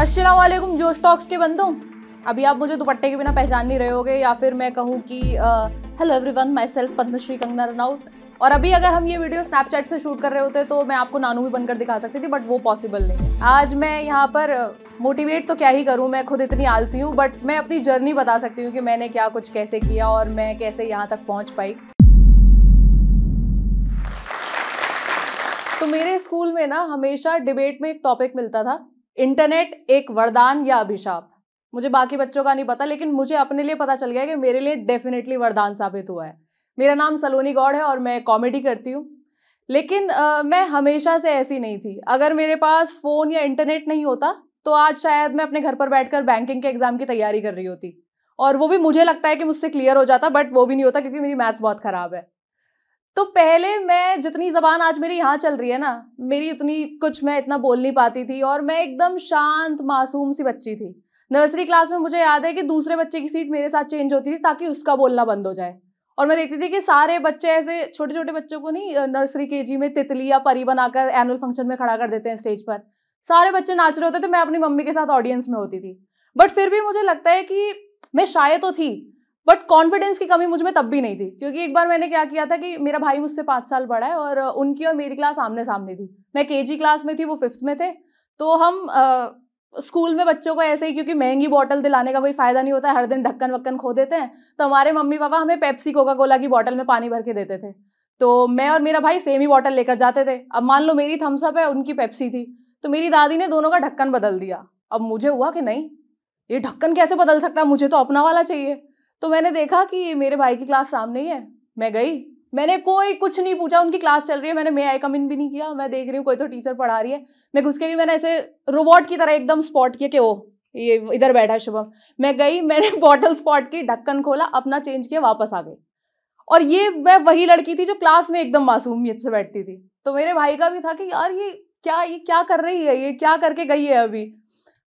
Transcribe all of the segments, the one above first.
असलम जो स्टॉक्स के बंदों अभी आप मुझे दुपट्टे के बिना पहचान नहीं रहे होगे या फिर मैं कहूँ कि hello everyone myself Padmashri Kangana Ranaut और अभी अगर हम ये वीडियो स्नैपचैट से शूट कर रहे होते तो मैं आपको नानू भी बनकर दिखा सकती थी बट वो पॉसिबल नहीं आज मैं यहाँ पर मोटिवेट तो क्या ही करूँ मैं खुद इतनी आलसी हूँ बट मैं अपनी जर्नी बता सकती हूँ कि मैंने क्या कुछ कैसे किया और मैं कैसे यहाँ तक पहुँच पाई तो मेरे स्कूल में ना हमेशा डिबेट में एक टॉपिक मिलता था इंटरनेट एक वरदान या अभिशाप मुझे बाकी बच्चों का नहीं पता लेकिन मुझे अपने लिए पता चल गया कि मेरे लिए डेफिनेटली वरदान साबित हुआ है मेरा नाम सलोनी गौड़ है और मैं कॉमेडी करती हूँ लेकिन आ, मैं हमेशा से ऐसी नहीं थी अगर मेरे पास फ़ोन या इंटरनेट नहीं होता तो आज शायद मैं अपने घर पर बैठकर बैंकिंग के एग्ज़ाम की तैयारी कर रही होती और वो भी मुझे लगता है कि मुझसे क्लियर हो जाता बट वो भी नहीं होता क्योंकि मेरी मैथ्स बहुत ख़राब है तो पहले मैं जितनी ज़बान आज मेरी यहाँ चल रही है ना मेरी उतनी कुछ मैं इतना बोल नहीं पाती थी और मैं एकदम शांत मासूम सी बच्ची थी नर्सरी क्लास में मुझे याद है कि दूसरे बच्चे की सीट मेरे साथ चेंज होती थी ताकि उसका बोलना बंद हो जाए और मैं देखती थी कि सारे बच्चे ऐसे छोटे छोटे बच्चों को नहीं नर्सरी के में तितली या परी बनाकर एनुअल फंक्शन में खड़ा कर देते हैं स्टेज पर सारे बच्चे नाच रहे होते थे मैं अपनी मम्मी के साथ ऑडियंस में होती थी बट फिर भी मुझे लगता है कि मैं शायद तो थी बट कॉन्फिडेंस की कमी मुझ में तब भी नहीं थी क्योंकि एक बार मैंने क्या किया था कि मेरा भाई मुझसे पाँच साल बड़ा है और उनकी और मेरी क्लास आमने सामने थी मैं के क्लास में थी वो फिफ्थ में थे तो हम स्कूल में बच्चों को ऐसे ही क्योंकि महंगी बॉटल दिलाने का कोई फ़ायदा नहीं होता हर दिन ढक्कन वक्कन खो देते हैं तो हमारे मम्मी पापा हमें पेप्सी कोका कोला की बॉटल में पानी भर के देते थे तो मैं और मेरा भाई सेम ही बॉटल लेकर जाते थे अब मान लो मेरी थम्सअप है उनकी पेप्सी थी तो मेरी दादी ने दोनों का ढक्कन बदल दिया अब मुझे हुआ कि नहीं ये ढक्कन कैसे बदल सकता मुझे तो अपना वाला चाहिए तो मैंने देखा कि मेरे भाई की क्लास सामने ही है मैं गई मैंने कोई कुछ नहीं पूछा उनकी क्लास चल रही है मैंने मे आई कम इन भी नहीं किया मैं देख रही हूँ कोई तो टीचर पढ़ा रही है मैं घुस के गई मैंने ऐसे रोबोट की तरह एकदम स्पॉट किया कि वो ये इधर बैठा है शुभम मैं गई मैंने बॉटल स्पॉट की ढक्कन खोला अपना चेंज किया वापस आ गई और ये मैं वही लड़की थी जो क्लास में एकदम मासूमियत से बैठती थी तो मेरे भाई का भी था कि यार ये क्या ये क्या कर रही है ये क्या करके गई है अभी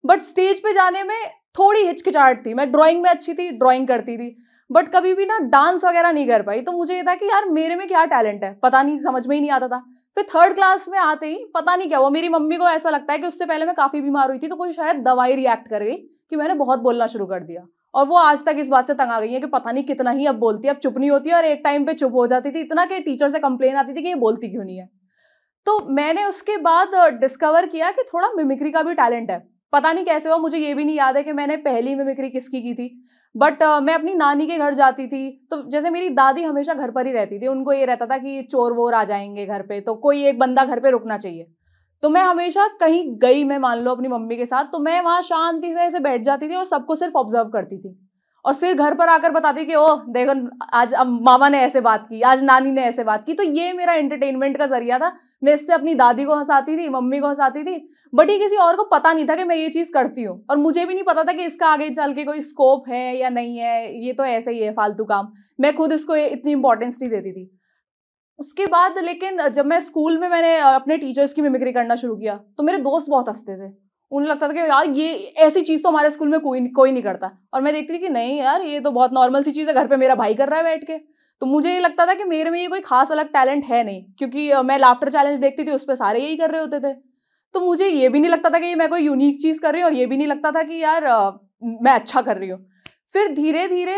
बट स्टेज पे जाने में थोड़ी हिचकिचाहट थी मैं ड्राइंग में अच्छी थी ड्राइंग करती थी बट कभी भी ना डांस वगैरह नहीं कर पाई तो मुझे ये था कि यार मेरे में क्या टैलेंट है पता नहीं समझ में ही नहीं आता था फिर थर्ड क्लास में आते ही पता नहीं क्या हुआ मेरी मम्मी को ऐसा लगता है कि उससे पहले मैं काफ़ी बीमार हुई थी तो कोई शायद दवाई रिएक्ट कर गई कि मैंने बहुत बोलना शुरू कर दिया और वो आज तक इस बात से तंग आ गई है कि पता नहीं कितना ही अब बोलती है अब चुप नहीं होती है और एक टाइम पे चुप हो जाती थी इतना कि टीचर से कंप्लेन आती थी कि ये बोलती क्यों नहीं है तो मैंने उसके बाद डिस्कवर किया कि थोड़ा मिमिक्री का भी टैलेंट है पता नहीं कैसे हुआ मुझे ये भी नहीं याद है कि मैंने पहली में बिक्री किसकी की थी बट uh, मैं अपनी नानी के घर जाती थी तो जैसे मेरी दादी हमेशा घर पर ही रहती थी उनको ये रहता था कि चोर वोर आ जाएंगे घर पे तो कोई एक बंदा घर पे रुकना चाहिए तो मैं हमेशा कहीं गई मैं मान लो अपनी मम्मी के साथ तो मैं वहाँ शांति से ऐसे बैठ जाती थी और सबको सिर्फ ऑब्जर्व करती थी और फिर घर पर आकर बताती कि ओ देखो आज मामा ने ऐसे बात की आज नानी ने ऐसे बात की तो ये मेरा एंटरटेनमेंट का जरिया था मैं इससे अपनी दादी को हंसाती थी मम्मी को हंसाती थी बट ये किसी और को पता नहीं था कि मैं ये चीज़ करती हूँ और मुझे भी नहीं पता था कि इसका आगे चल के कोई स्कोप है या नहीं है ये तो ऐसे ही है फालतू काम मैं खुद इसको इतनी इंपॉर्टेंस नहीं देती थी उसके बाद लेकिन जब मैं स्कूल में मैंने अपने टीचर्स की मिमिक्री करना शुरू किया तो मेरे दोस्त बहुत हंसते थे उन्हें लगता था कि यार ये ऐसी चीज़ तो हमारे स्कूल में कोई कोई नहीं करता और मैं देखती थी कि नहीं यार ये तो बहुत नॉर्मल सी चीज़ है घर पे मेरा भाई कर रहा है बैठ के तो मुझे ये लगता था कि मेरे में ये कोई खास अलग टैलेंट है नहीं क्योंकि मैं लाफ्टर चैलेंज देखती थी उस पर सारे यही कर रहे होते थे तो मुझे ये भी नहीं लगता था कि मैं कोई यूनिक चीज़ कर रही हूँ और ये भी नहीं लगता था कि यार मैं अच्छा कर रही हूँ फिर धीरे धीरे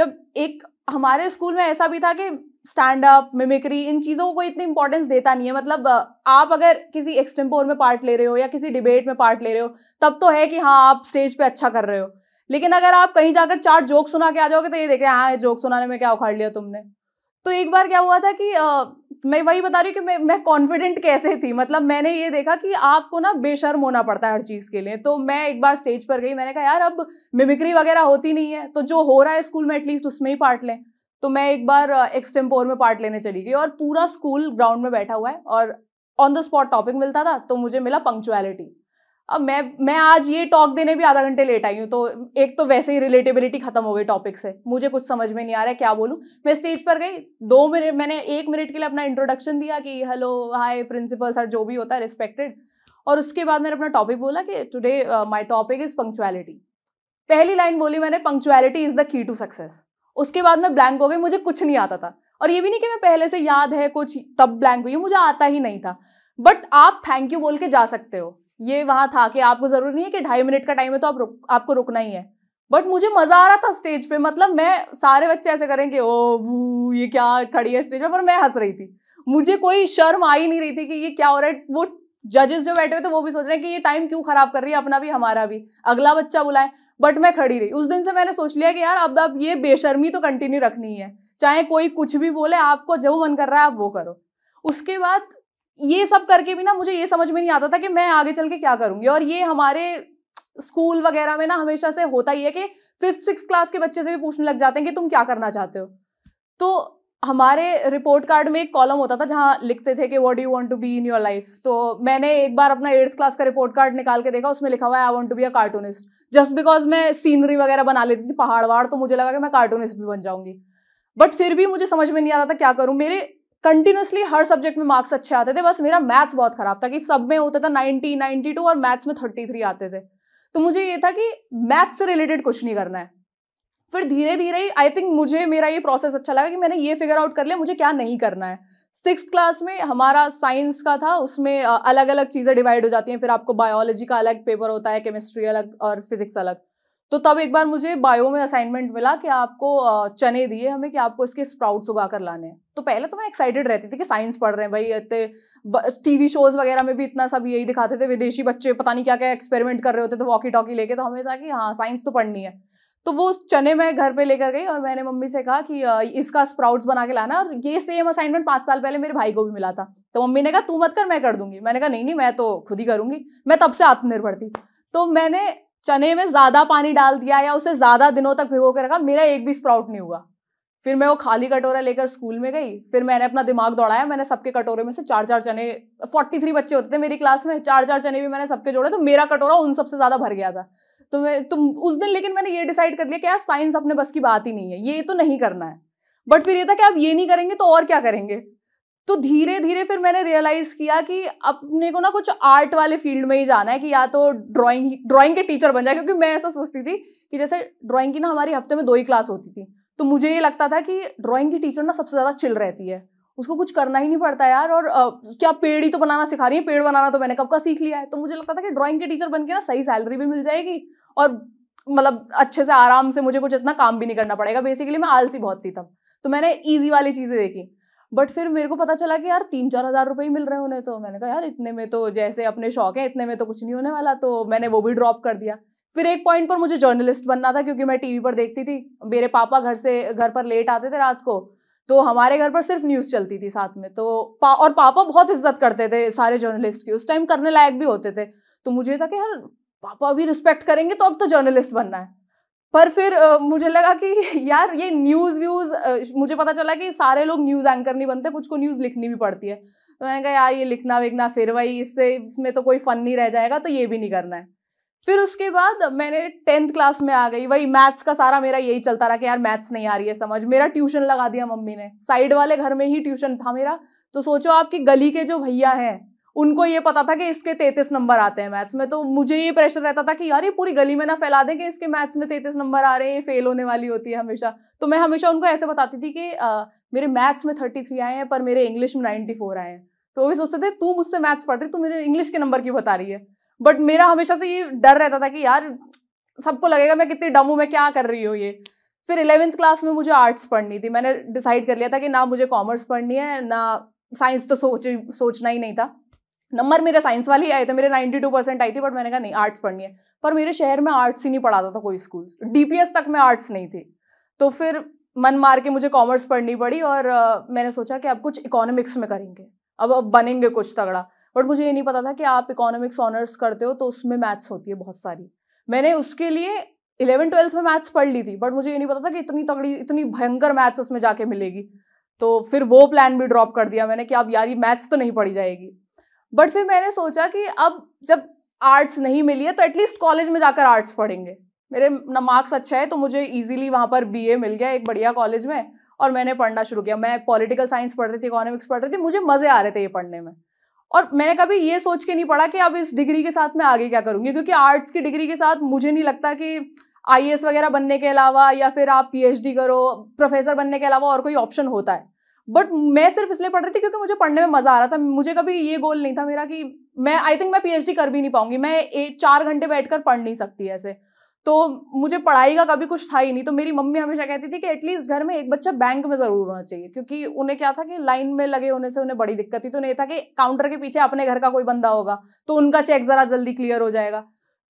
जब एक हमारे स्कूल में ऐसा भी था कि स्टैंड अप मिमिक्री इन चीज़ों को कोई इतनी इंपॉर्टेंस देता नहीं है मतलब आप अगर किसी एक्सटेम्पोर में पार्ट ले रहे हो या किसी डिबेट में पार्ट ले रहे हो तब तो है कि हाँ आप स्टेज पे अच्छा कर रहे हो लेकिन अगर आप कहीं जाकर चार जोक सुना के आ जाओगे तो ये देखे हाँ ये हाँ जोक सुनाने में क्या उखाड़ लिया तुमने तो एक बार क्या हुआ था कि आ, मैं वही बता रही हूँ कि मैं मैं कॉन्फिडेंट कैसे थी मतलब मैंने ये देखा कि आपको ना बेशर्म होना पड़ता है हर चीज़ के लिए तो मैं एक बार स्टेज पर गई मैंने कहा यार अब मिमिक्री वगैरह होती नहीं है तो जो हो रहा है स्कूल में एटलीस्ट उसमें ही पार्ट लें तो मैं एक बार एक्सटेम्पोर में पार्ट लेने चली गई और पूरा स्कूल ग्राउंड में बैठा हुआ है और ऑन द स्पॉट टॉपिक मिलता था तो मुझे मिला पंक्चुअलिटी अब मैं मैं आज ये टॉक देने भी आधा घंटे लेट आई हूँ तो एक तो वैसे ही रिलेटेबिलिटी खत्म हो गई टॉपिक से मुझे कुछ समझ में नहीं आ रहा है क्या बोलूँ मैं स्टेज पर गई दो मिनट मैंने एक मिनट के लिए अपना इंट्रोडक्शन दिया कि हेलो हाय प्रिंसिपल सर जो भी होता है रिस्पेक्टेड और उसके बाद मैंने अपना टॉपिक बोला कि today my topic is punctuality पहली लाइन बोली मैंने punctuality is the key to success उसके बाद मैं ब्लैंक हो गई मुझे कुछ नहीं आता था और ये भी नहीं कि मैं पहले से याद है कुछ तब ब्लैंक हुई मुझे आता ही नहीं था बट आप थैंक यू बोल के जा सकते हो ये वहाँ था कि आपको ज़रूरी नहीं है कि ढाई मिनट का टाइम है तो आप रुक आपको रुकना ही है बट मुझे मज़ा आ रहा था स्टेज पे मतलब मैं सारे बच्चे ऐसे करें कि ओ ये क्या खड़ी है स्टेज पे पर मैं हंस रही थी मुझे कोई शर्म आ ही नहीं रही थी कि ये क्या हो रहा है वो जजेस जो बैठे हुए थे वो भी सोच रहे हैं कि ये टाइम क्यों खराब कर रही है अपना भी हमारा भी अगला बच्चा बुलाएं बट मैं खड़ी रही उस दिन से मैंने सोच लिया कि यार अब अब ये बेशर्मी तो कंटिन्यू रखनी है चाहे कोई कुछ भी बोले आपको जो मन कर रहा है आप वो करो उसके बाद ये सब करके भी ना मुझे ये समझ में नहीं आता था कि मैं आगे चल के क्या करूंगी और ये हमारे स्कूल वगैरह में ना हमेशा से होता ही है कि फिफ्थ सिक्स क्लास के बच्चे से भी पूछने लग जाते हैं कि तुम क्या करना चाहते हो तो हमारे रिपोर्ट कार्ड में एक कॉलम होता था जहाँ लिखते थे कि what you want to be in your life तो मैंने एक बार अपना एट्थ क्लास का रिपोर्ट कार्ड निकाल के देखा उसमें लिखा हुआ है I want to be a cartoonist just because मैं सीनरी वगैरह बना लेती थी पहाड़ वहाड़ तो मुझे लगा कि मैं कार्टूनिस्ट भी बन जाऊंगी बट फिर भी मुझे समझ में नहीं आता था क्या करूँ मेरे कंटिन्यूसली हर सब्जेक्ट में मार्क्स अच्छे आते थे बस मेरा मैथ्स बहुत खराब था कि सब में होता था नाइनटी नाइनटी टू और मैथ्स में थर्टी थ्री आते थे तो मुझे ये था कि मैथ्स से रिलेटेड कुछ नहीं करना है फिर धीरे धीरे आई थिंक मुझे मेरा ये प्रोसेस अच्छा लगा कि मैंने ये फिगर आउट कर लिया मुझे क्या नहीं करना है सिक्स क्लास में हमारा साइंस का था उसमें अलग अलग चीज़ें डिवाइड हो जाती हैं फिर आपको बायोलॉजी का अलग पेपर होता है केमिस्ट्री अलग और फिजिक्स अलग तो तब एक बार मुझे बायो में असाइनमेंट मिला कि आपको चने दिए हमें कि आपको इसके स्प्राउट्स उगा कर लाने हैं तो पहले तो मैं एक्साइटेड रहती थी कि साइंस पढ़ रहे हैं भाई इतने टीवी शोज वगैरह में भी इतना सब यही दिखाते थे विदेशी बच्चे पता नहीं क्या क्या एक्सपेरिमेंट कर रहे होते थे वॉकी टॉकी लेके तो हमें था कि हाँ साइंस तो पढ़नी है तो वो चने मैं घर पे लेकर गई और मैंने मम्मी से कहा कि इसका स्प्राउट्स बना के लाना और ये सेम असाइनमेंट पाँच साल पहले मेरे भाई को भी मिला था तो मम्मी ने कहा तू मत कर मैं कर दूंगी मैंने कहा नहीं नहीं मैं तो खुद ही करूंगी मैं तब से आत्मनिर्भर थी तो मैंने चने में ज़्यादा पानी डाल दिया या उसे ज़्यादा दिनों तक भिगो के रखा मेरा एक भी स्प्राउट नहीं हुआ फिर मैं वो खाली कटोरा लेकर स्कूल में गई फिर मैंने अपना दिमाग दौड़ाया मैंने सबके कटोरे में से चार चार चने फोर्टी थ्री बच्चे होते थे मेरी क्लास में चार चार चने भी मैंने सबके जोड़े तो मेरा कटोरा उन सबसे ज़्यादा भर गया था तो मैं तुम तो उस दिन लेकिन मैंने ये डिसाइड कर लिया कि यार साइंस अपने बस की बात ही नहीं है ये तो नहीं करना है बट फिर ये था कि आप ये नहीं करेंगे तो और क्या करेंगे तो धीरे धीरे फिर मैंने रियलाइज़ किया कि अपने को ना कुछ आर्ट वाले फील्ड में ही जाना है कि या तो ड्राइंग ड्राइंग के टीचर बन जाए क्योंकि मैं ऐसा सोचती थी कि जैसे ड्राइंग की ना हमारी हफ्ते में दो ही क्लास होती थी तो मुझे ये लगता था कि ड्राइंग की टीचर ना सबसे ज़्यादा चिल रहती है उसको कुछ करना ही नहीं पड़ता यार और आ, क्या पेड़ ही तो बनाना सिखा रही है पेड़ बनाना तो मैंने कब का सीख लिया है तो मुझे लगता था कि ड्राइंग के टीचर बन के ना सही सैलरी भी मिल जाएगी और मतलब अच्छे से आराम से मुझे कुछ इतना काम भी नहीं करना पड़ेगा बेसिकली मैं आलसी बहुत थी तब तो मैंने ईजी वाली चीज़ें देखी बट फिर मेरे को पता चला कि यार तीन चार हज़ार रुपये ही मिल रहे हैं उन्हें तो मैंने कहा यार इतने में तो जैसे अपने शौक है इतने में तो कुछ नहीं होने वाला तो मैंने वो भी ड्रॉप कर दिया फिर एक पॉइंट पर मुझे जर्नलिस्ट बनना था क्योंकि मैं टीवी पर देखती थी मेरे पापा घर से घर पर लेट आते थे रात को तो हमारे घर पर सिर्फ न्यूज़ चलती थी साथ में तो पा, और पापा बहुत इज्जत करते थे सारे जर्नलिस्ट की उस टाइम करने लायक भी होते थे तो मुझे था कि यार पापा भी रिस्पेक्ट करेंगे तो अब तो जर्नलिस्ट बनना है पर फिर आ, मुझे लगा कि यार ये न्यूज़ व्यूज़ मुझे पता चला कि सारे लोग न्यूज़ एंकर नहीं बनते कुछ को न्यूज़ लिखनी भी पड़ती है तो मैंने कहा यार ये लिखना विकना फिर वही इससे इसमें तो कोई फ़न नहीं रह जाएगा तो ये भी नहीं करना है फिर उसके बाद मैंने टेंथ क्लास में आ गई वही मैथ्स का सारा मेरा यही चलता रहा कि यार मैथ्स नहीं आ रही है समझ मेरा ट्यूशन लगा दिया मम्मी ने साइड वाले घर में ही ट्यूशन था मेरा तो सोचो आपकी गली के जो भैया हैं उनको ये पता था कि इसके तैतीस नंबर आते हैं मैथ्स में तो मुझे ये प्रेशर रहता था कि यार ये पूरी गली में ना फैला दें कि इसके मैथ्स में तैतीस नंबर आ रहे हैं ये फेल होने वाली होती है हमेशा तो मैं हमेशा उनको ऐसे बताती थी कि आ, मेरे मैथ्स में थर्टी थ्री आए हैं पर मेरे इंग्लिश में नाइन्टी फोर आए हैं तो वही सोचते थे तू मुझसे मैथ्स पढ़ रही तू मेरे इंग्लिश के नंबर की बता रही है बट मेरा हमेशा से ये डर रहता था कि यार सबको लगेगा मैं कितनी डम हूँ मैं क्या कर रही हूँ ये फिर इलेवेंथ क्लास में मुझे आर्ट्स पढ़नी थी मैंने डिसाइड कर लिया था कि ना मुझे कॉमर्स पढ़नी है ना साइंस तो सोच सोचना ही नहीं था नंबर मेरे साइंस वाले ही आए थे मेरे 92 परसेंट आई थी बट मैंने कहा नहीं आर्ट्स पढ़नी है पर मेरे शहर में आर्ट्स ही नहीं पढ़ाता था कोई स्कूल डी तक में आर्ट्स नहीं थी तो फिर मन मार के मुझे कॉमर्स पढ़नी पड़ी और मैंने सोचा कि अब कुछ इकोनॉमिक्स में करेंगे अब अब बनेंगे कुछ तगड़ा बट मुझे ये नहीं पता था कि आप इकोनॉमिक्स ऑनर्स करते हो तो उसमें मैथ्स होती है बहुत सारी मैंने उसके लिए इलेवन ट्वेल्थ में मैथ्स पढ़ ली थी बट मुझे ये नहीं पता था कि इतनी तगड़ी इतनी भयंकर मैथ्स उसमें जाके मिलेगी तो फिर वो प्लान भी ड्रॉप कर दिया मैंने कि अब यार ये मैथ्स तो नहीं पढ़ी जाएगी बट फिर मैंने सोचा कि अब जब आर्ट्स नहीं मिली है तो एटलीस्ट कॉलेज में जाकर आर्ट्स पढ़ेंगे मेरे ना मार्क्स अच्छा है तो मुझे इजीली वहाँ पर बीए मिल गया एक बढ़िया कॉलेज में और मैंने पढ़ना शुरू किया मैं पॉलिटिकल साइंस पढ़ रही थी इकोनॉमिक्स पढ़ रही थी मुझे मज़े आ रहे थे ये पढ़ने में और मैंने कभी ये सोच के नहीं पढ़ा कि अब इस डिग्री के साथ मैं आगे क्या करूँगी क्योंकि आर्ट्स की डिग्री के साथ मुझे नहीं लगता कि आई वगैरह बनने के अलावा या फिर आप पी करो प्रोफेसर बनने के अलावा और कोई ऑप्शन होता है बट मैं सिर्फ इसलिए पढ़ रही थी क्योंकि मुझे पढ़ने में मज़ा आ रहा था मुझे कभी ये गोल नहीं था मेरा कि मैं आई थिंक मैं पीएचडी कर भी नहीं पाऊंगी मैं एक चार घंटे बैठकर पढ़ नहीं सकती ऐसे तो मुझे पढ़ाई का कभी कुछ था ही नहीं तो मेरी मम्मी हमेशा कहती थी कि एटलीस्ट घर में एक बच्चा बैंक में ज़रूर होना चाहिए क्योंकि उन्हें क्या था कि लाइन में लगे होने से उन्हें बड़ी दिक्कत थी तो नहीं था कि काउंटर के पीछे अपने घर का कोई बंदा होगा तो उनका चेक ज़रा जल्दी क्लियर हो जाएगा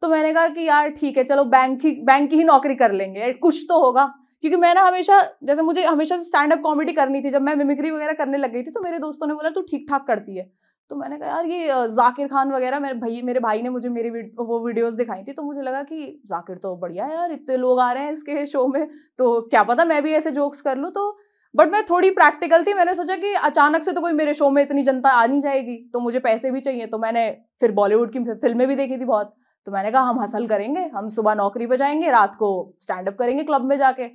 तो मैंने कहा कि यार ठीक है चलो बैंक ही बैंक की ही नौकरी कर लेंगे कुछ तो होगा क्योंकि मैं ना हमेशा जैसे मुझे हमेशा स्टैंड अप कॉमेडी करनी थी जब मैं मिमिक्री वगैरह करने लग गई थी तो मेरे दोस्तों ने बोला तू ठीक ठाक करती है तो मैंने कहा यार ये जाकिर खान वगैरह मेरे भाई मेरे भाई ने मुझे मेरी वो वीडियोस दिखाई थी तो मुझे लगा कि जाकिर तो बढ़िया है यार इतने लोग आ रहे हैं इसके शो में तो क्या पता मैं भी ऐसे जोक्स कर लूँ तो बट मैं थोड़ी प्रैक्टिकल थी मैंने सोचा कि अचानक से तो कोई मेरे शो में इतनी जनता आ नहीं जाएगी तो मुझे पैसे भी चाहिए तो मैंने फिर बॉलीवुड की फिल्में भी देखी थी बहुत तो मैंने कहा हम हसल करेंगे हम सुबह नौकरी पर जाएंगे रात को स्टैंड अप करेंगे क्लब में जाके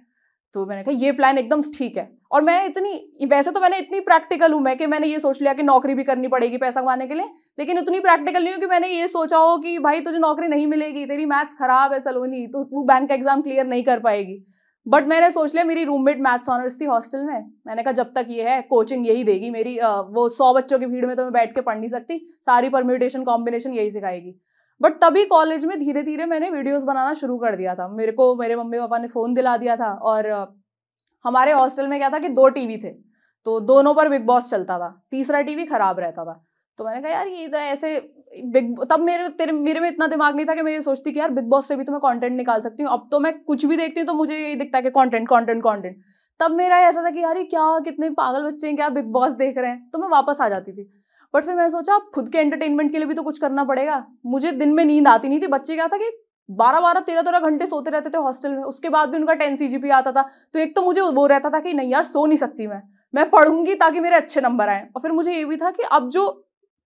तो मैंने कहा ये प्लान एकदम ठीक है और मैं इतनी वैसे तो मैंने इतनी प्रैक्टिकल हूँ मैं कि मैंने ये सोच लिया कि नौकरी भी करनी पड़ेगी पैसा कमाने के लिए लेकिन उतनी प्रैक्टिकल नहीं हूँ कि मैंने ये सोचा हो कि भाई तुझे नौकरी नहीं मिलेगी तेरी मैथ्स खराब है सलोनी तो तू बैंक का एग्जाम क्लियर नहीं कर पाएगी बट मैंने सोच लिया मेरी रूममेट मैथ्स ऑनर्स थी हॉस्टल में मैंने कहा जब तक ये है कोचिंग यही देगी मेरी वो सौ बच्चों की भीड़ में तो मैं बैठ के पढ़ नहीं सकती सारी परम्यूटेशन कॉम्बिनेशन यही सिखाएगी बट तभी कॉलेज में धीरे धीरे मैंने वीडियोस बनाना शुरू कर दिया था मेरे को मेरे मम्मी पापा ने फ़ोन दिला दिया था और हमारे हॉस्टल में क्या था कि दो टीवी थे तो दोनों पर बिग बॉस चलता था तीसरा टीवी ख़राब रहता था तो मैंने कहा यार ये तो ऐसे बिग तब मेरे तेरे मेरे में इतना दिमाग नहीं था कि मैं ये सोचती कि यार बिग बॉस से भी तो मैं कॉन्टेंट निकाल सकती हूँ अब तो मैं कुछ भी देखती हूँ तो मुझे यही दिखता है कि कॉन्टेंट कॉन्टेंट कॉन्टेंट तब मेरा ऐसा था कि यार ये क्या कितने पागल बच्चे हैं क्या बिग बॉस देख रहे हैं तो मैं वापस आ जाती थी बट फिर मैंने सोचा खुद के एंटरटेनमेंट के लिए भी तो कुछ करना पड़ेगा मुझे दिन में नींद आती नहीं थी बच्चे क्या था कि बारह बारह तेरह तेरह घंटे सोते रहते थे हॉस्टल में उसके बाद भी उनका टेन सी आता था तो एक तो मुझे वो रहता था कि नहीं यार सो नहीं सकती मैं मैं पढ़ूंगी ताकि मेरे अच्छे नंबर आए और फिर मुझे ये भी था कि अब जो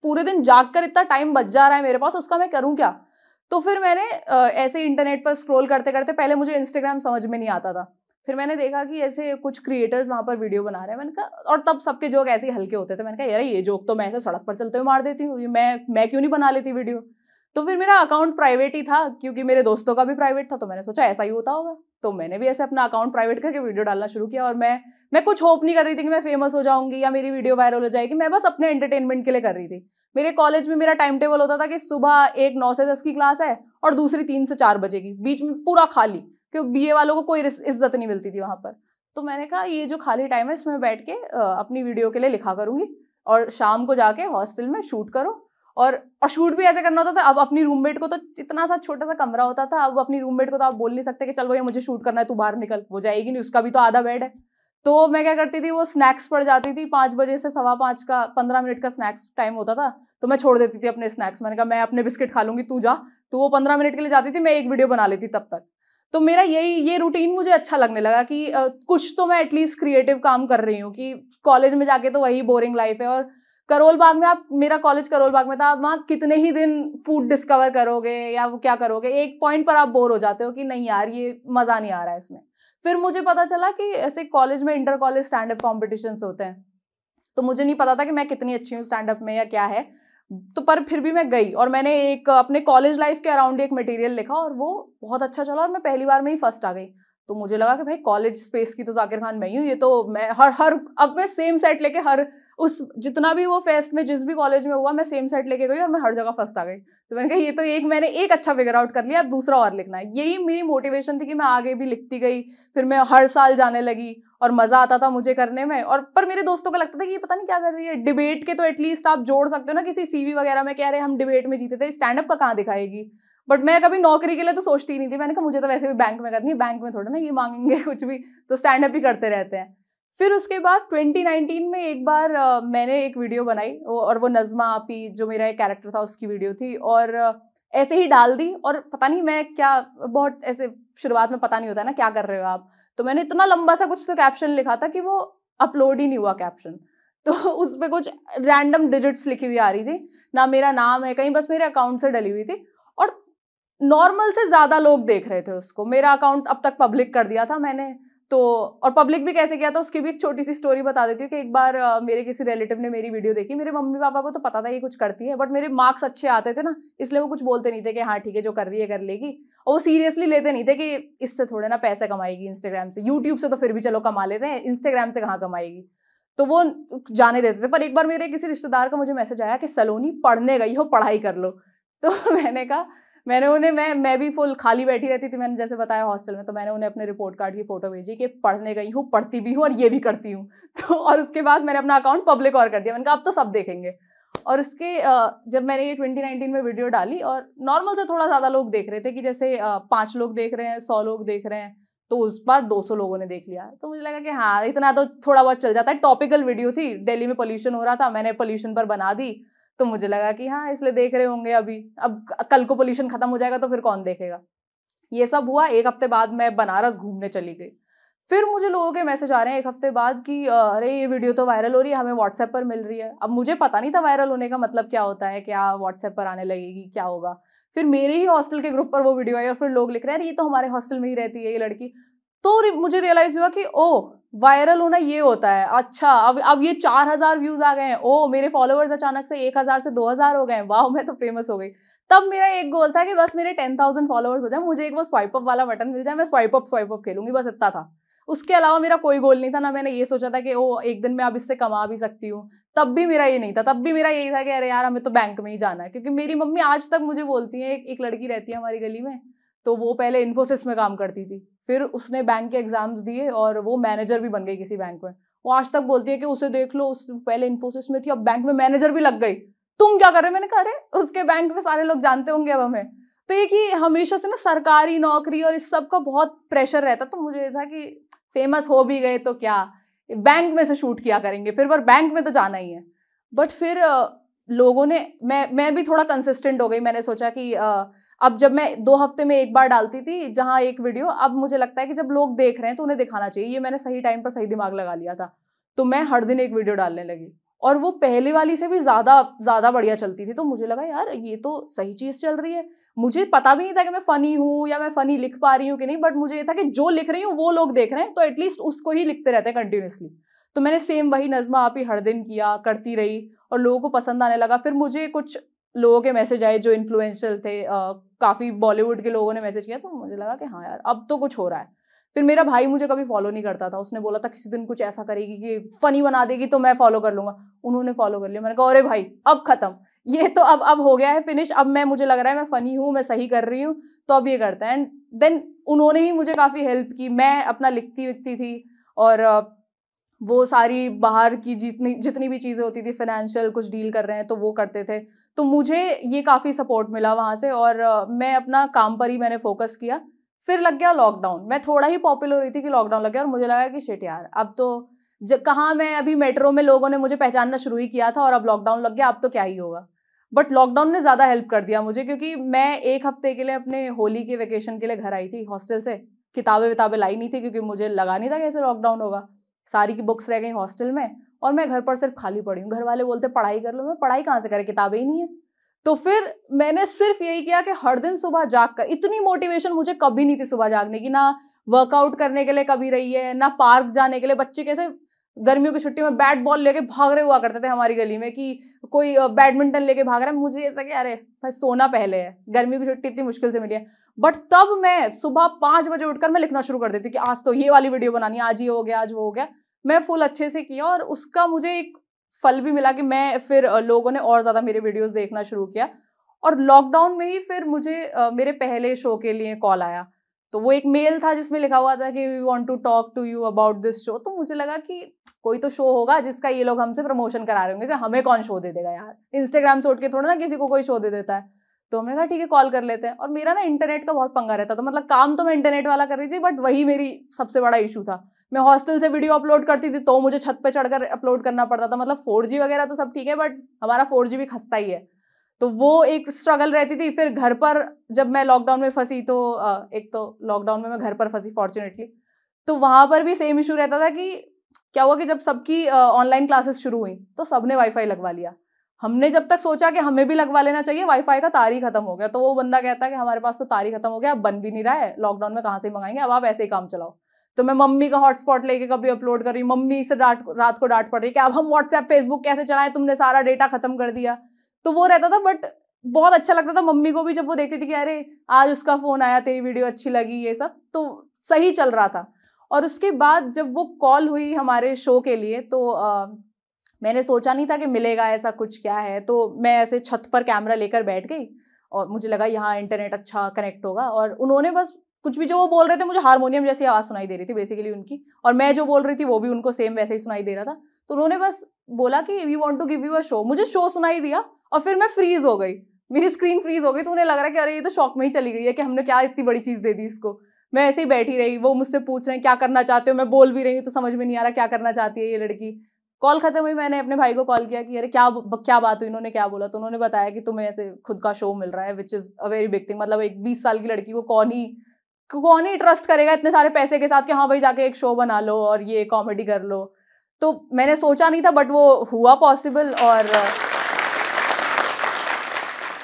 पूरे दिन जाग कर इतना टाइम बच जा रहा है मेरे पास उसका मैं करूँ क्या तो फिर मैंने ऐसे इंटरनेट पर स्क्रॉल करते करते पहले मुझे इंस्टाग्राम समझ में नहीं आता था फिर मैंने देखा कि ऐसे कुछ क्रिएटर्स वहाँ पर वीडियो बना रहे हैं मैंने कहा और तब सबके जोक ऐसे ही हल्के होते थे मैंने कहा यार ये जोक तो मैं ऐसे सड़क पर चलते हुए मार देती हूँ मैं मैं क्यों नहीं बना लेती वीडियो तो फिर मेरा अकाउंट प्राइवेट ही था क्योंकि मेरे दोस्तों का भी प्राइवेट था तो मैंने सोचा ऐसा ही होता होगा तो मैंने भी ऐसे अपना अकाउंट प्राइवेट करके वीडियो डालना शुरू किया और मैं मैं कुछ होप नहीं कर रही थी कि मैं फेमस हो जाऊंगी या मेरी वीडियो वायरल हो जाएगी मैं बस अपने एंटरटेनमेंट के लिए कर रही थी मेरे कॉलेज में मेरा टाइम टेबल होता था कि सुबह एक नौ से दस की क्लास है और दूसरी तीन से चार बजे की बीच में पूरा खाली कि ए वालों को कोई इज्जत नहीं मिलती थी वहाँ पर तो मैंने कहा ये जो खाली टाइम है इसमें बैठ के अपनी वीडियो के लिए लिखा करूँगी और शाम को जाके हॉस्टल में शूट करो और और शूट भी ऐसे करना होता था अब अपनी रूममेट को तो इतना सा छोटा सा कमरा होता था अब अपनी रूममेट को तो आप बोल नहीं सकते कि चल भैया मुझे शूट करना है तू बाहर निकल वो जाएगी नहीं उसका भी तो आधा बेड है तो मैं क्या करती थी वो स्नैक्स पर जाती थी पाँच बजे से सवा पाँच का पंद्रह मिनट का स्नैक्स टाइम होता था तो मैं छोड़ देती थी अपने स्नैक्स मैंने कहा मैं अपने बिस्किट खा लूँगी तू जा तो वो पंद्रह मिनट के लिए जाती थी मैं एक वीडियो बना लेती तब तक तो मेरा यही ये रूटीन मुझे अच्छा लगने लगा कि कुछ तो मैं एटलीस्ट क्रिएटिव काम कर रही हूँ कि कॉलेज में जाके तो वही बोरिंग लाइफ है और करोल बाग में आप मेरा कॉलेज करोल बाग में था आप वहाँ कितने ही दिन फूड डिस्कवर करोगे या वो क्या करोगे एक पॉइंट पर आप बोर हो जाते हो कि नहीं यार ये मज़ा नहीं आ रहा है इसमें फिर मुझे पता चला कि ऐसे कॉलेज में inter college stand up competitions होते हैं तो मुझे नहीं पता था कि मैं कितनी अच्छी हूँ स्टैंड अप में या क्या है तो पर फिर भी मैं गई और मैंने एक अपने कॉलेज लाइफ के अराउंड एक मटेरियल लिखा और वो बहुत अच्छा चला और मैं पहली बार में ही फर्स्ट आ गई तो मुझे लगा कि भाई कॉलेज स्पेस की तो जाकिर खान मैं ही हूँ ये तो मैं हर हर अब मैं सेम सेट लेके हर उस जितना भी वो फेस्ट में जिस भी कॉलेज में हुआ मैं सेम सेट लेके गई और मैं हर जगह फर्स्ट आ गई तो मैंने कहा ये तो एक मैंने एक अच्छा फिगर आउट कर लिया अब दूसरा और लिखना है यही मेरी मोटिवेशन थी कि मैं आगे भी लिखती गई फिर मैं हर साल जाने लगी और मज़ा आता था मुझे करने में और पर मेरे दोस्तों को लगता था कि ये पता नहीं क्या कर रही है डिबेट के तो एटलीस्ट आप जोड़ सकते हो ना किसी सीवी वगैरह में कह रहे हम डिबेट में जीते थे स्टैंड अप का कहाँ दिखाएगी बट मैं कभी नौकरी के लिए तो सोचती ही नहीं थी मैंने कहा मुझे तो वैसे भी बैंक में करनी है बैंक में थोड़ा ना ये मांगेंगे कुछ भी तो स्टैंड अप ही करते रहते हैं फिर उसके बाद 2019 में एक बार आ, मैंने एक वीडियो बनाई और वो नज़मा आपी जो मेरा एक कैरेक्टर था उसकी वीडियो थी और ऐसे ही डाल दी और पता नहीं मैं क्या बहुत ऐसे शुरुआत में पता नहीं होता ना क्या कर रहे हो आप तो मैंने इतना लंबा सा कुछ तो कैप्शन लिखा था कि वो अपलोड ही नहीं हुआ कैप्शन तो उस पर कुछ रैंडम डिजिट्स लिखी हुई आ रही थी ना मेरा नाम है कहीं बस मेरे अकाउंट से डली हुई थी और नॉर्मल से ज़्यादा लोग देख रहे थे उसको मेरा अकाउंट अब तक पब्लिक कर दिया था मैंने तो और पब्लिक भी कैसे किया था उसकी भी एक छोटी सी स्टोरी बता देती हूँ कि एक बार आ, मेरे किसी रिलेटिव ने मेरी वीडियो देखी मेरे मम्मी पापा को तो पता था ये कुछ करती है बट मेरे मार्क्स अच्छे आते थे ना इसलिए वो कुछ बोलते नहीं थे कि हाँ ठीक है जो कर रही है कर लेगी और वो सीरियसली लेते नहीं थे कि इससे थोड़े ना पैसे कमाएगी इंस्टाग्राम से यूट्यूब से तो फिर भी चलो कमा लेते हैं इंस्टाग्राम से कहाँ कमाएगी तो वो जाने देते थे पर एक बार मेरे किसी रिश्तेदार का मुझे मैसेज आया कि सलोनी पढ़ने गई हो पढ़ाई कर लो तो मैंने कहा मैंने उन्हें मैं मैं भी फुल खाली बैठी रहती थी मैंने जैसे बताया हॉस्टल में तो मैंने उन्हें अपने रिपोर्ट कार्ड की फ़ोटो भेजी कि पढ़ने गई हूँ पढ़ती भी हूँ और ये भी करती हूँ तो और उसके बाद मैंने अपना अकाउंट पब्लिक और कर दिया मैंने कहा अब तो सब देखेंगे और उसके जब मैंने ये नाइनटीन में वीडियो डाली और नॉर्मल से थोड़ा ज़्यादा लोग देख रहे थे कि जैसे पाँच लोग देख रहे हैं सौ लोग देख रहे हैं तो उस बार 200 लोगों ने देख लिया तो मुझे लगा कि हाँ इतना तो थोड़ा बहुत चल जाता है टॉपिकल वीडियो थी दिल्ली में पोल्यूशन हो रहा था मैंने पोल्यूशन पर बना दी तो मुझे लगा कि हाँ इसलिए देख रहे होंगे अभी अब कल को पोल्यूशन खत्म हो जाएगा तो फिर कौन देखेगा ये सब हुआ एक हफ्ते बाद मैं बनारस घूमने चली गई फिर मुझे लोगों के मैसेज आ रहे हैं एक हफ्ते बाद कि अरे ये वीडियो तो वायरल हो रही है हमें व्हाट्सएप पर मिल रही है अब मुझे पता नहीं था वायरल होने का मतलब क्या होता है क्या व्हाट्सएप पर आने लगेगी क्या होगा फिर मेरे ही हॉस्टल के ग्रुप पर वो वीडियो आई और फिर लोग लिख रहे हैं अरे ये तो हमारे हॉस्टल में ही रहती है ये लड़की तो मुझे रियलाइज हुआ कि ओ वायरल होना ये होता है अच्छा अब अब ये चार हजार व्यूज आ गए हैं ओ मेरे फॉलोअर्स अचानक से एक हजार से दो हजार हो गए वाह मैं तो फेमस हो गई तब मेरा एक गोल था कि बस मेरे टेन थाउजेंड फॉलोअर्स हो जाए मुझे एक वो स्वाइप अप वाला बटन मिल जाए मैं स्वाइप अप स्वाइप अप खेलूंगी बस इतना था उसके अलावा मेरा कोई गोल नहीं था ना मैंने ये सोचा था कि ओ एक दिन मैं अब इससे कमा भी सकती हूँ तब भी मेरा ये नहीं था तब भी मेरा यही था कि अरे यार हमें तो बैंक में ही जाना है क्योंकि मेरी मम्मी आज तक मुझे बोलती है एक लड़की रहती है हमारी गली में तो वो पहले इन्फोसिस में काम करती थी फिर उसने बैंक के एग्ज़ाम्स दिए और वो मैनेजर भी बन गई किसी बैंक में वो आज तक बोलती है कि उसे देख लो उस पहले इन्फोसिस में थी अब बैंक में मैनेजर भी लग गई तुम क्या कर रहे हो मैंने कहा उसके बैंक में सारे लोग जानते होंगे अब हमें तो ये कि हमेशा से ना सरकारी नौकरी और इस सब का बहुत प्रेशर रहता तो मुझे था कि फेमस हो भी गए तो क्या बैंक में से शूट किया करेंगे फिर पर बैंक में तो जाना ही है बट फिर लोगों ने मैं मैं भी थोड़ा कंसिस्टेंट हो गई मैंने सोचा कि अब जब मैं दो हफ्ते में एक बार डालती थी जहाँ एक वीडियो अब मुझे लगता है कि जब लोग देख रहे हैं तो उन्हें दिखाना चाहिए ये मैंने सही टाइम पर सही दिमाग लगा लिया था तो मैं हर दिन एक वीडियो डालने लगी और वो पहले वाली से भी ज़्यादा ज़्यादा बढ़िया चलती थी तो मुझे लगा यार ये तो सही चीज़ चल रही है मुझे पता भी नहीं था कि मैं फ़नी हूँ या मैं फ़नी लिख पा रही हूँ कि नहीं बट मुझे ये था कि जो लिख रही हूँ वो लोग देख रहे हैं तो एटलीस्ट उसको ही लिखते रहते हैं कंटिन्यूसली तो मैंने सेम वही नज़मा आप ही हर दिन किया करती रही और लोगों को पसंद आने लगा फिर मुझे कुछ लोगों के मैसेज आए जो इन्फ्लुएंशियल थे काफ़ी बॉलीवुड के लोगों ने मैसेज किया तो मुझे लगा कि हाँ यार अब तो कुछ हो रहा है फिर मेरा भाई मुझे कभी फॉलो नहीं करता था उसने बोला था किसी दिन कुछ ऐसा करेगी कि फ़नी बना देगी तो मैं फॉलो कर लूँगा उन्होंने फॉलो कर लिया मैंने कहा अरे भाई अब ख़त्म ये तो अब अब हो गया है फिनिश अब मैं मुझे लग रहा है मैं फ़नी हूँ मैं सही कर रही हूँ तो अब ये करता है एंड देन उन्होंने ही मुझे काफ़ी हेल्प की मैं अपना लिखती विकती थी और वो सारी बाहर की जितनी जितनी भी चीज़ें होती थी फाइनेंशियल कुछ डील कर रहे हैं तो वो करते थे तो मुझे ये काफ़ी सपोर्ट मिला वहाँ से और मैं अपना काम पर ही मैंने फोकस किया फिर लग गया लॉकडाउन मैं थोड़ा ही पॉपुलर हुई थी कि लॉकडाउन लग गया और मुझे लगा कि शेट यार अब तो कहाँ मैं अभी मेट्रो में लोगों ने मुझे पहचानना शुरू ही किया था और अब लॉकडाउन लग गया अब तो क्या ही होगा बट लॉकडाउन ने ज़्यादा हेल्प कर दिया मुझे क्योंकि मैं एक हफ्ते के लिए अपने होली के वेकेशन के लिए घर आई थी हॉस्टल से किताबें विताबें लाई नहीं थी क्योंकि मुझे लगा नहीं था कैसे लॉकडाउन होगा सारी की बुक्स रह गई हॉस्टल में और मैं घर पर सिर्फ खाली पड़ी हूँ घर वाले बोलते पढ़ाई कर लो मैं पढ़ाई कहाँ से करें किताबें ही नहीं है तो फिर मैंने सिर्फ यही किया कि हर दिन सुबह जाग कर इतनी मोटिवेशन मुझे कभी नहीं थी सुबह जागने की ना वर्कआउट करने के लिए कभी रही है ना पार्क जाने के लिए बच्चे कैसे गर्मियों की छुट्टी में बैट बॉल लेके भाग रहे हुआ करते थे हमारी गली में कि कोई बैडमिंटन लेके भाग रहा है मुझे ये था कि अरे भाई सोना पहले है गर्मियों की छुट्टी इतनी मुश्किल से मिली है बट तब मैं सुबह पाँच बजे उठकर मैं लिखना शुरू कर देती कि आज तो ये वाली वीडियो बनानी आज ये हो गया आज वो हो गया मैं फुल अच्छे से किया और उसका मुझे एक फल भी मिला कि मैं फिर लोगों ने और ज़्यादा मेरे वीडियोज देखना शुरू किया और लॉकडाउन में ही फिर मुझे मेरे पहले शो के लिए कॉल आया तो वो एक मेल था जिसमें लिखा हुआ था कि we want to talk to you about this show तो मुझे लगा कि कोई तो शो होगा जिसका ये लोग हमसे प्रमोशन करा रहे होंगे कि हमें कौन शो दे देगा यार इंस्टाग्राम से उठ के थोड़ा ना किसी को कोई शो दे देता है तो हमने कहा ठीक है कॉल कर लेते हैं और मेरा ना इंटरनेट का बहुत पंगा रहता था मतलब काम तो मैं इंटरनेट वाला कर रही थी बट वही मेरी सबसे बड़ा इशू था मैं हॉस्टल से वीडियो अपलोड करती थी तो मुझे छत पे चढ़कर अपलोड करना पड़ता था मतलब फोर वगैरह तो सब ठीक है बट हमारा फोर भी खसता ही है तो वो एक स्ट्रगल रहती थी फिर घर पर जब मैं लॉकडाउन में फंसी तो एक तो लॉकडाउन में मैं घर पर फंसी फॉर्चुनेटली तो वहाँ पर भी सेम इशू रहता था कि क्या हुआ कि जब सबकी ऑनलाइन क्लासेस शुरू हुई तो सबने वाईफाई लगवा लिया हमने जब तक सोचा कि हमें भी लगवा लेना चाहिए वाईफाई का तार ही खत्म हो गया तो वो बंदा कहता है कि हमारे पास तो तार ही खत्म हो गया अब बन भी नहीं रहा है लॉकडाउन में कहाँ से मंगाएंगे अब आप ऐसे ही काम चलाओ तो मैं मम्मी का हॉटस्पॉट लेके कभी अपलोड कर रही हूँ मम्मी से डांट रात को डांट पड़ रही कि अब हम व्हाट्सएप फेसबुक कैसे चलाएं तुमने सारा डेटा खत्म कर दिया तो वो रहता था बट बहुत अच्छा लगता था मम्मी को भी जब वो देखती थी कि अरे आज उसका फ़ोन आया तेरी वीडियो अच्छी लगी ये सब तो सही चल रहा था और उसके बाद जब वो कॉल हुई हमारे शो के लिए तो मैंने सोचा नहीं था कि मिलेगा ऐसा कुछ क्या है तो मैं ऐसे छत पर कैमरा लेकर बैठ गई और मुझे लगा यहाँ इंटरनेट अच्छा कनेक्ट होगा और उन्होंने बस कुछ भी जो वो बोल रहे थे मुझे हारमोनियम जैसी आवाज़ सुनाई दे रही थी बेसिकली उनकी और मैं जो बोल रही थी वो भी उनको सेम वैसे ही सुनाई दे रहा था तो उन्होंने बस बोला कि we want to give you a show मुझे शो सुनाई दिया और फिर मैं फ्रीज हो गई मेरी स्क्रीन फ्रीज हो गई तो उन्हें लग रहा है कि अरे ये तो शौक में ही चली गई है कि हमने क्या इतनी बड़ी चीज़ दे दी इसको मैं ऐसे ही बैठी रही वो मुझसे पूछ रहे हैं क्या करना चाहते हो मैं बोल भी रही हूँ तो समझ में नहीं आ रहा क्या करना चाहती है ये लड़की कॉल खत्म हुई मैंने अपने भाई को कॉल किया कि अरे क्या क्या बात हुई इन्होंने क्या बोला तो उन्होंने बताया कि तुम्हें ऐसे खुद का शो मिल रहा है which is a very big thing मतलब एक बीस साल की लड़की को कौन ही कौन ही ट्रस्ट करेगा इतने सारे पैसे के साथ कि हाँ भाई जाके एक शो बना लो और ये कॉमेडी कर लो तो मैंने सोचा नहीं था बट वो हुआ पॉसिबल और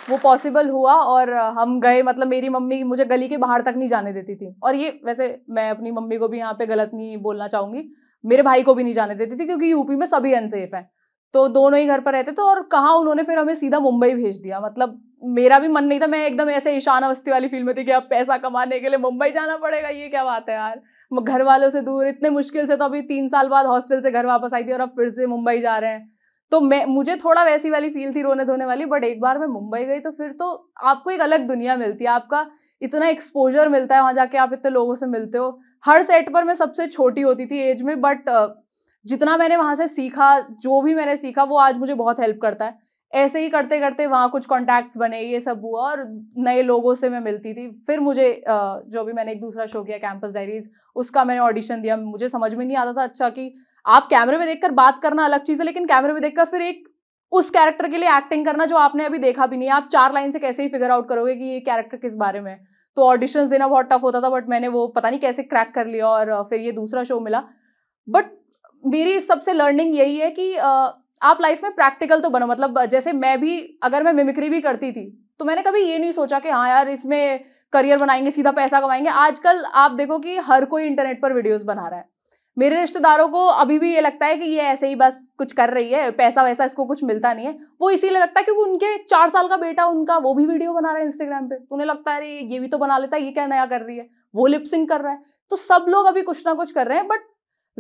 वो पॉसिबल हुआ और हम गए मतलब मेरी मम्मी मुझे गली के बाहर तक नहीं जाने देती थी और ये वैसे मैं अपनी मम्मी को भी यहाँ पे गलत नहीं बोलना चाहूँगी मेरे भाई को भी नहीं जाने देती थी क्योंकि यूपी में सभी अनसेफ हैं तो दोनों ही घर पर रहते थे और कहाँ उन्होंने फिर हमें सीधा मुंबई भेज दिया मतलब मेरा भी मन नहीं था मैं एकदम ऐसे ईशान अवस्थी वाली फील में थी कि अब पैसा कमाने के लिए मुंबई जाना पड़ेगा ये क्या बात है यार घर वालों से दूर इतने मुश्किल से तो अभी तीन साल बाद हॉस्टल से घर वापस आई थी और अब फिर से मुंबई जा रहे हैं तो मैं मुझे थोड़ा वैसी वाली फील थी रोने धोने वाली बट एक बार मैं मुंबई गई तो फिर तो आपको एक अलग दुनिया मिलती है आपका इतना एक्सपोजर मिलता है वहाँ जाके आप इतने लोगों से मिलते हो हर सेट पर मैं सबसे छोटी होती थी एज में बट uh, जितना मैंने वहाँ से सीखा जो भी मैंने सीखा वो आज मुझे बहुत हेल्प करता है ऐसे ही करते करते वहाँ कुछ कॉन्टैक्ट्स बने ये सब हुआ और नए लोगों से मैं मिलती थी फिर मुझे uh, जो भी मैंने एक दूसरा शो किया कैंपस डायरीज उसका मैंने ऑडिशन दिया मुझे समझ में नहीं आता था अच्छा कि आप कैमरे में देखकर बात करना अलग चीज़ है लेकिन कैमरे में देखकर फिर एक उस कैरेक्टर के लिए एक्टिंग करना जो आपने अभी देखा भी नहीं आप चार लाइन से कैसे ही फिगर आउट करोगे कि ये कैरेक्टर किस बारे में है तो ऑडिशंस देना बहुत टफ होता था बट मैंने वो पता नहीं कैसे क्रैक कर लिया और फिर ये दूसरा शो मिला बट मेरी सबसे लर्निंग यही है कि आप लाइफ में प्रैक्टिकल तो बनो मतलब जैसे मैं भी अगर मैं मिमिक्री भी करती थी तो मैंने कभी ये नहीं सोचा कि हाँ यार इसमें करियर बनाएंगे सीधा पैसा कमाएंगे आजकल आप देखो कि हर कोई इंटरनेट पर वीडियोस बना रहा है मेरे रिश्तेदारों को अभी भी ये लगता है कि ये ऐसे ही बस कुछ कर रही है पैसा वैसा इसको कुछ मिलता नहीं है वो इसीलिए लगता है क्योंकि उनके चार साल का बेटा उनका वो भी वीडियो बना रहा है इंस्टाग्राम पे उन्हें लगता है अरे ये भी तो बना लेता है ये क्या नया कर रही है वो लिपसिंग कर रहा है तो सब लोग अभी कुछ ना कुछ कर रहे हैं बट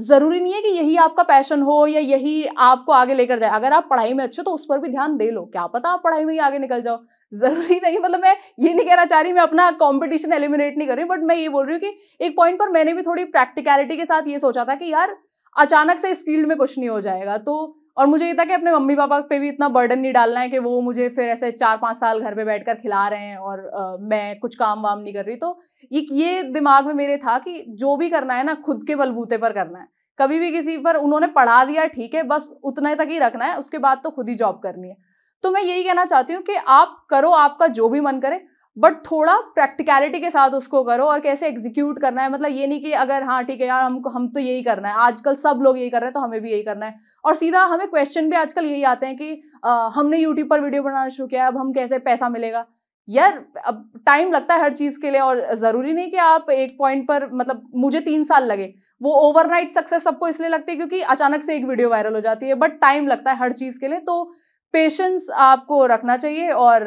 ज़रूरी नहीं है कि यही आपका पैशन हो या यही आपको आगे लेकर जाए अगर आप पढ़ाई में अच्छे हो तो उस पर भी ध्यान दे लो क्या पता आप पढ़ाई में ही आगे निकल जाओ जरूरी नहीं मतलब मैं ये नहीं कहना चाह रही मैं अपना कंपटीशन एलिमिनेट नहीं कर रही बट मैं ये बोल रही हूँ कि एक पॉइंट पर मैंने भी थोड़ी प्रैक्टिकलिटी के साथ ये सोचा था कि यार अचानक से इस फील्ड में कुछ नहीं हो जाएगा तो और मुझे ये था कि अपने मम्मी पापा पे भी इतना बर्डन नहीं डालना है कि वो मुझे फिर ऐसे चार पाँच साल घर पे बैठकर खिला रहे हैं और आ, मैं कुछ काम वाम नहीं कर रही तो ये ये दिमाग में मेरे था कि जो भी करना है ना खुद के बलबूते पर करना है कभी भी किसी पर उन्होंने पढ़ा दिया ठीक है बस उतने तक ही रखना है उसके बाद तो खुद ही जॉब करनी है तो मैं यही कहना चाहती हूँ कि आप करो आपका जो भी मन करे बट थोड़ा प्रैक्टिकलिटी के साथ उसको करो और कैसे एग्जीक्यूट करना है मतलब ये नहीं कि अगर हाँ ठीक है यार हमको हम तो यही करना है आजकल सब लोग यही कर रहे हैं तो हमें भी यही करना है और सीधा हमें क्वेश्चन भी आजकल यही आते हैं कि आ, हमने यूट्यूब पर वीडियो बनाना शुरू किया अब हम कैसे पैसा मिलेगा यार अब टाइम लगता है हर चीज़ के लिए और ज़रूरी नहीं कि आप एक पॉइंट पर मतलब मुझे तीन साल लगे वो ओवरनाइट सक्सेस सबको इसलिए लगती है क्योंकि अचानक से एक वीडियो वायरल हो जाती है बट टाइम लगता है हर चीज़ के लिए तो पेशेंस आपको रखना चाहिए और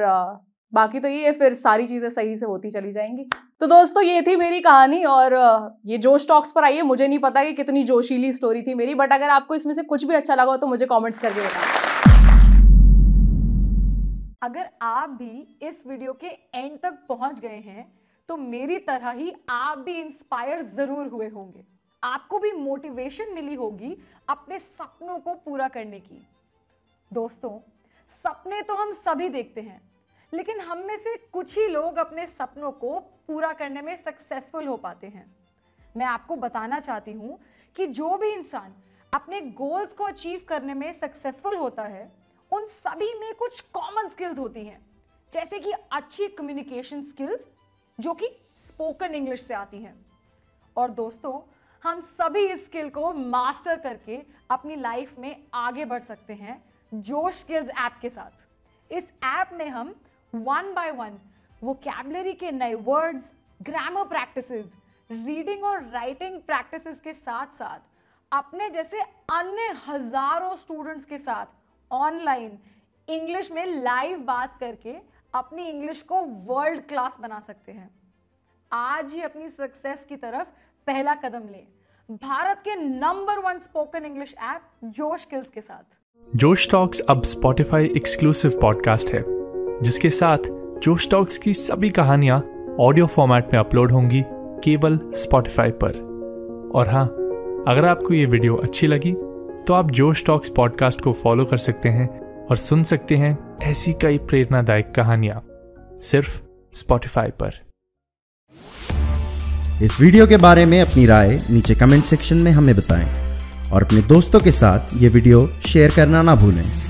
बाकी तो ये फिर सारी चीज़ें सही से होती चली जाएंगी तो दोस्तों ये थी मेरी कहानी और ये जोश टॉक्स पर आइए मुझे नहीं पता कि कितनी जोशीली स्टोरी थी मेरी बट अगर आपको इसमें से कुछ भी अच्छा लगा हो तो मुझे कमेंट्स करके बताएं अगर आप भी इस वीडियो के एंड तक पहुंच गए हैं तो मेरी तरह ही आप भी इंस्पायर ज़रूर हुए होंगे आपको भी मोटिवेशन मिली होगी अपने सपनों को पूरा करने की दोस्तों सपने तो हम सभी देखते हैं लेकिन हम में से कुछ ही लोग अपने सपनों को पूरा करने में सक्सेसफुल हो पाते हैं मैं आपको बताना चाहती हूँ कि जो भी इंसान अपने गोल्स को अचीव करने में सक्सेसफुल होता है उन सभी में कुछ कॉमन स्किल्स होती हैं जैसे कि अच्छी कम्युनिकेशन स्किल्स जो कि स्पोकन इंग्लिश से आती हैं और दोस्तों हम सभी इस स्किल को मास्टर करके अपनी लाइफ में आगे बढ़ सकते हैं जोश स्किल्स ऐप के साथ इस ऐप में हम वन बाय वन वो कैबलरी के नए वर्ड्स ग्रामर प्रैक्टिस रीडिंग और राइटिंग प्रैक्टिस के साथ साथ अपने जैसे अन्य हजारों स्टूडेंट्स के साथ ऑनलाइन इंग्लिश में लाइव बात करके अपनी इंग्लिश को वर्ल्ड क्लास बना सकते हैं आज ही अपनी सक्सेस की तरफ पहला कदम लें भारत के number one spoken English app Josh skills के साथ जोश टॉक्स अब स्पॉटिफाई एक्सक्लूसिव पॉडकास्ट है जिसके साथ जोश टॉक्स की सभी कहानियां ऑडियो फॉर्मेट में अपलोड होंगी केवल स्पॉटिफाई पर और हाँ अगर आपको ये वीडियो अच्छी लगी तो आप जोश टॉक्स पॉडकास्ट को फॉलो कर सकते हैं और सुन सकते हैं ऐसी कई प्रेरणादायक कहानियां सिर्फ स्पॉटिफाई पर इस वीडियो के बारे में अपनी राय नीचे कमेंट सेक्शन में हमें बताएं और अपने दोस्तों के साथ ये वीडियो शेयर करना ना भूलें